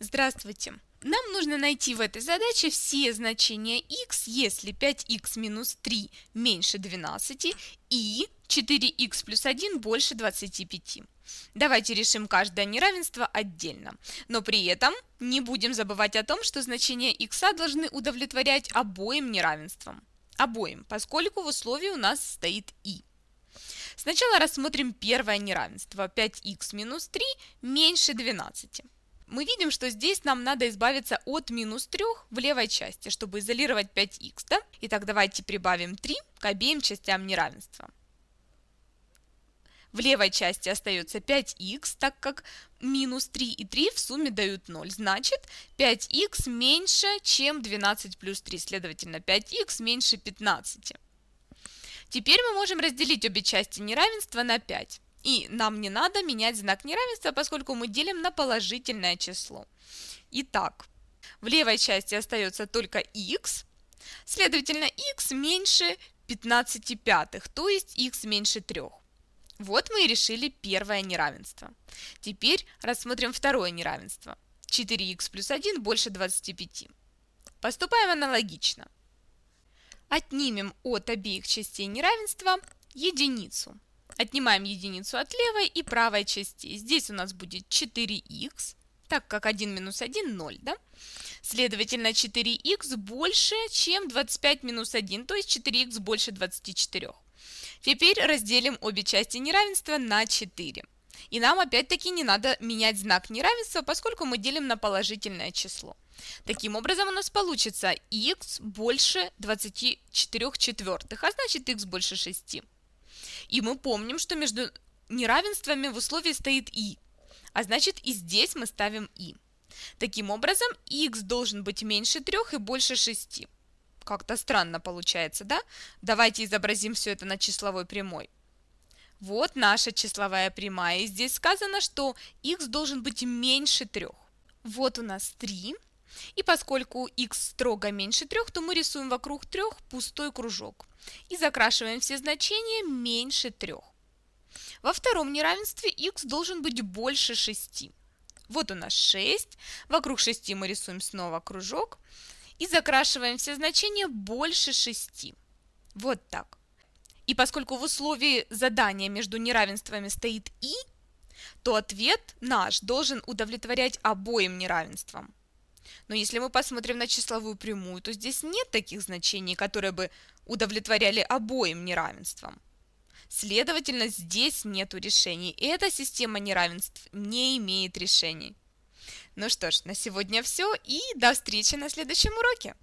Здравствуйте! Нам нужно найти в этой задаче все значения x, если 5x минус 3 меньше 12 и 4x плюс 1 больше 25. Давайте решим каждое неравенство отдельно, но при этом не будем забывать о том, что значения x должны удовлетворять обоим неравенствам. Обоим, поскольку в условии у нас стоит и. Сначала рассмотрим первое неравенство 5x минус 3 меньше 12 мы видим, что здесь нам надо избавиться от минус 3 в левой части, чтобы изолировать 5х. Да? Итак, давайте прибавим 3 к обеим частям неравенства. В левой части остается 5х, так как минус 3 и 3 в сумме дают 0. Значит, 5х меньше, чем 12 плюс 3, следовательно, 5х меньше 15. Теперь мы можем разделить обе части неравенства на 5. И нам не надо менять знак неравенства, поскольку мы делим на положительное число. Итак, в левой части остается только x, следовательно, x меньше 15 пятых, то есть x меньше 3. Вот мы и решили первое неравенство. Теперь рассмотрим второе неравенство. 4х плюс 1 больше 25. Поступаем аналогично. Отнимем от обеих частей неравенства единицу. Отнимаем единицу от левой и правой части. Здесь у нас будет 4х, так как 1 минус 1 – 0, да? Следовательно, 4х больше, чем 25 минус 1, то есть 4х больше 24. Теперь разделим обе части неравенства на 4. И нам опять-таки не надо менять знак неравенства, поскольку мы делим на положительное число. Таким образом у нас получится x больше 24 четвертых, а значит x больше 6. И мы помним, что между неравенствами в условии стоит и, а значит и здесь мы ставим и. Таким образом, x должен быть меньше 3 и больше 6. Как-то странно получается, да? Давайте изобразим все это на числовой прямой. Вот наша числовая прямая, и здесь сказано, что x должен быть меньше 3. Вот у нас 3, и поскольку x строго меньше 3, то мы рисуем вокруг 3 пустой кружок. И закрашиваем все значения меньше 3. Во втором неравенстве x должен быть больше 6. Вот у нас 6. Вокруг 6 мы рисуем снова кружок. И закрашиваем все значения больше 6. Вот так. И поскольку в условии задания между неравенствами стоит и, то ответ наш должен удовлетворять обоим неравенствам. Но если мы посмотрим на числовую прямую, то здесь нет таких значений, которые бы удовлетворяли обоим неравенствам. Следовательно, здесь нет решений, и эта система неравенств не имеет решений. Ну что ж, на сегодня все, и до встречи на следующем уроке!